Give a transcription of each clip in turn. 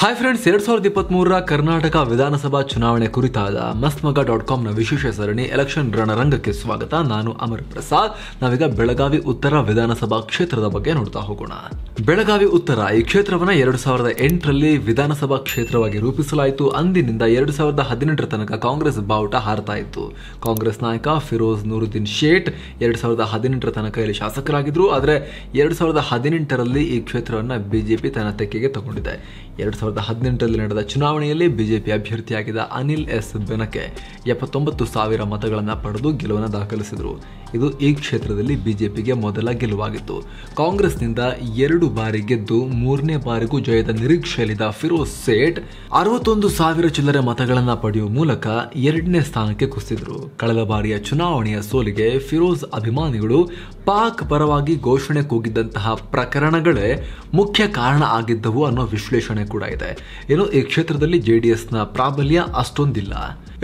hi friends ಎರಡ್ ಸಾವಿರದ ಇಪ್ಪತ್ಮೂರರ ಕರ್ನಾಟಕ ವಿಧಾನಸಭಾ ಚುನಾವಣೆ ಕುರಿತಾದ ಮಸ್ಮಗ ಡಾಟ್ ಕಾಮ್ನ ವಿಶೇಷ ಸರಣಿ ಎಲೆಕ್ಷನ್ ರಣರಂಗಕ್ಕೆ ಸ್ವಾಗತ ನಾನು ಅಮರ್ ಪ್ರಸಾದ್ ನಾವೀಗ ಬೆಳಗಾವಿ ಉತ್ತರ ವಿಧಾನಸಭಾ ಕ್ಷೇತ್ರದ ಬಗ್ಗೆ ನೋಡ್ತಾ ಹೋಗೋಣ ಬೆಳಗಾವಿ ಉತ್ತರ ಈ ಕ್ಷೇತ್ರವನ್ನು ಎರಡು ಸಾವಿರದ ಎಂಟರಲ್ಲಿ ವಿಧಾನಸಭಾ ಕ್ಷೇತ್ರವಾಗಿ ರೂಪಿಸಲಾಯಿತು ಅಂದಿನಿಂದ ಎರಡು ಸಾವಿರದ ಹದಿನೆಂಟರ ತನಕ ಕಾಂಗ್ರೆಸ್ ಬಾವುಟ ಹಾರತಾ ಇತ್ತು ಕಾಂಗ್ರೆಸ್ ನಾಯಕ ಫಿರೋಜ್ ನೂರುದ್ದೀನ್ ಶೇಟ್ ಎರಡು ಸಾವಿರದ ಹದಿನೆಂಟರ ತನಕ ಇಲ್ಲಿ ಶಾಸಕರಾಗಿದ್ದರು ಆದರೆ ಎರಡು ಸಾವಿರದ ಹದಿನೆಂಟರಲ್ಲಿ ಈ ಕ್ಷೇತ್ರವನ್ನು ಬಿಜೆಪಿ ತನ್ನ ತೆಕ್ಕೆಗೆ ತಗೊಂಡಿದೆ ಎರಡು ಸಾವಿರದ ಹದಿನೆಂಟರಲ್ಲಿ ನಡೆದ ಚುನಾವಣೆಯಲ್ಲಿ ಬಿಜೆಪಿ ಅಭ್ಯರ್ಥಿಯಾಗಿದ್ದ ಅನಿಲ್ ಎಸ್ ಬೆನಕೆ ಎಪ್ಪತ್ತೊಂಬತ್ತು ಸಾವಿರ ಮತಗಳನ್ನು ಪಡೆದು ಗೆಲುವನ್ನು ದಾಖಲಿಸಿದರು ಇದು ಈ ಕ್ಷೇತ್ರದಲ್ಲಿ ಬಿಜೆಪಿಗೆ ಮೊದಲ ಗೆಲುವಾಗಿತ್ತು ಕಾಂಗ್ರೆಸ್ನಿಂದ ಎರಡು ಬಾರಿ ಗೆದ್ದು ಮೂರನೇ ಬಾರಿಗೂ ಜಯದ ನಿರೀಕ್ಷೆಯಲ್ಲಿದ್ದ ಫಿರೋಜ್ ಸೇಠ್ ಅರವತ್ತೊಂದು ಸಾವಿರ ಚಿಲ್ಲರೆ ಮತಗಳನ್ನು ಪಡೆಯುವ ಮೂಲಕ ಎರಡನೇ ಸ್ಥಾನಕ್ಕೆ ಕುಸಿದ್ರು ಕಳೆದ ಬಾರಿಯ ಚುನಾವಣೆಯ ಸೋಲಿಗೆ ಫಿರೋಜ್ ಅಭಿಮಾನಿಗಳು ಪಾಕ್ ಪರವಾಗಿ ಘೋಷಣೆ ಕೂಗಿದ್ದಂತಹ ಪ್ರಕರಣಗಳೇ ಮುಖ್ಯ ಕಾರಣ ಆಗಿದ್ದವು ಅನ್ನೋ ವಿಶ್ಲೇಷಣೆ ಕೂಡ ಇದೆ ಏನು ಈ ಕ್ಷೇತ್ರದಲ್ಲಿ ಜೆ ಡಿ ಪ್ರಾಬಲ್ಯ ಅಷ್ಟೊಂದಿಲ್ಲ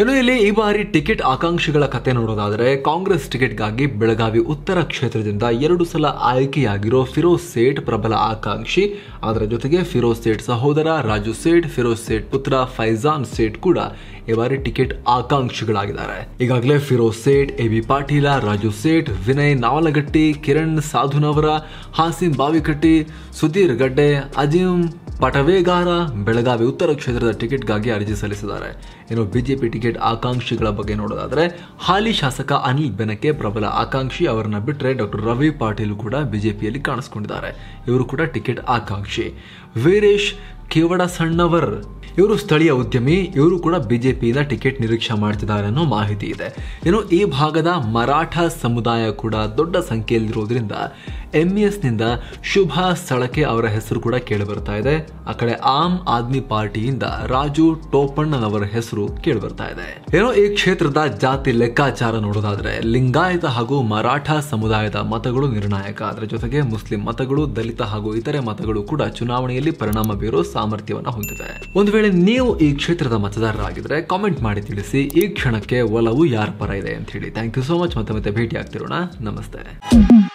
ಇನ್ನು ಇಲ್ಲಿ ಈ ಬಾರಿ ಟಿಕೆಟ್ ಆಕಾಂಕ್ಷಿಗಳ ಕತೆ ನೋಡೋದಾದರೆ ಕಾಂಗ್ರೆಸ್ ಟಿಕೆಟ್ಗಾಗಿ ಬೆಳಗಾವಿ ಉತ್ತರ ಕ್ಷೇತ್ರದಿಂದ ಎರಡು ಸಲ ಆಯ್ಕೆಯಾಗಿರೋ ಫಿರೋಜ್ ಸೇಠ್ ಪ್ರಬಲ ಆಕಾಂಕ್ಷಿ ಅದರ ಜೊತೆಗೆ ಫಿರೋಜ್ ಸೇಠ್ ಸಹೋದರ ರಾಜು ಸೇಠ್ ಫಿರೋಜ್ ಸೇಠ್ ಪುತ್ರ ಫೈಜಾನ್ ಸೇಠ್ ಕೂಡ ಈ ಬಾರಿ ಟಿಕೆಟ್ ಆಕಾಂಕ್ಷಿಗಳಾಗಿದ್ದಾರೆ ಈಗಾಗಲೇ ಫಿರೋಜ್ ಸೇಠ್ ಎ ಬಿ ಪಾಟೀಲ ರಾಜು ಸೇಠ್ ವಿನಯ್ ನಾವಲಗಟ್ಟಿ ಕಿರಣ್ ಸಾಧುನವರ ಹಾಸಿಂ ಬಾವಿಕಟ್ಟಿ ಸುಧೀರ್ ಗಡ್ಡೆ ಅಜಿಂ ಪಟವೇಗಾರ ಬೆಳಗಾವಿ ಉತ್ತರ ಕ್ಷೇತ್ರದ ಟಿಕೆಟ್ಗಾಗಿ ಅರ್ಜಿ ಸಲ್ಲಿಸಿದ್ದಾರೆ ಇನ್ನು ಬಿಜೆಪಿ ಟಿಕೆಟ್ ಆಕಾಂಕ್ಷಿಗಳ ಬಗ್ಗೆ ನೋಡೋದಾದ್ರೆ ಹಾಲಿ ಶಾಸಕ ಅನಿಲ್ ಬೆನಕೆ ಪ್ರಬಲ ಆಕಾಂಕ್ಷಿ ಅವರನ್ನ ಬಿಟ್ಟರೆ ಡಾಕ್ಟರ್ ರವಿ ಪಾಟೀಲ್ ಕೂಡ ಬಿಜೆಪಿಯಲ್ಲಿ ಕಾಣಿಸ್ಕೊಂಡಿದ್ದಾರೆ ಇವರು ಕೂಡ ಟಿಕೆಟ್ ಆಕಾಂಕ್ಷಿ ವೀರೇಶ್ ಕೇವಡ ಸಣ್ಣವರ್ ಇವರು ಸ್ಥಳೀಯ ಉದ್ಯಮಿ ಇವರು ಕೂಡ ಬಿಜೆಪಿಯಿಂದ ಟಿಕೆಟ್ ನಿರೀಕ್ಷೆ ಮಾಡ್ತಿದ್ದಾರೆ ಅನ್ನೋ ಮಾಹಿತಿ ಇದೆ ಇನ್ನು ಈ ಭಾಗದ ಮರಾಠ ಸಮುದಾಯ ಕೂಡ ದೊಡ್ಡ ಸಂಖ್ಯೆಯಲ್ಲಿರೋದ್ರಿಂದ ನಿಂದ ಶುಭಾ ಸ್ಥಳಕ್ಕೆ ಅವರ ಹೆಸರು ಕೂಡ ಕೇಳಿಬರ್ತಾ ಇದೆ ಆ ಕಡೆ ಆಮ್ ಆದ್ಮಿ ಪಾರ್ಟಿಯಿಂದ ರಾಜು ಟೋಪಣ್ಣನವರ ಹೆಸರು ಕೇಳಿಬರ್ತಾ ಇದೆ ಏನೋ ಈ ಕ್ಷೇತ್ರದ ಜಾತಿ ಲೆಕ್ಕಾಚಾರ ನೋಡೋದಾದ್ರೆ ಲಿಂಗಾಯತ ಹಾಗೂ ಮರಾಠ ಸಮುದಾಯದ ಮತಗಳು ನಿರ್ಣಾಯಕ ಅದರ ಜೊತೆಗೆ ಮುಸ್ಲಿಂ ಮತಗಳು ದಲಿತ ಹಾಗೂ ಇತರೆ ಮತಗಳು ಕೂಡ ಚುನಾವಣೆಯಲ್ಲಿ ಪರಿಣಾಮ ಬೀರೋ ಸಾಮರ್ಥ್ಯವನ್ನು ಹೊಂದಿದೆ ಒಂದು ವೇಳೆ ನೀವು ಈ ಕ್ಷೇತ್ರದ ಮತದಾರರಾಗಿದ್ರೆ ಕಾಮೆಂಟ್ ಮಾಡಿ ತಿಳಿಸಿ ಈ ಕ್ಷಣಕ್ಕೆ ಒಲವು ಯಾರ ಪರ ಇದೆ ಅಂತ ಹೇಳಿ ಥ್ಯಾಂಕ್ ಯು ಸೋ ಮಚ್ ಮತ್ತೆ ಮತ್ತೆ ಭೇಟಿ ಆಗ್ತಿರೋಣ ನಮಸ್ತೆ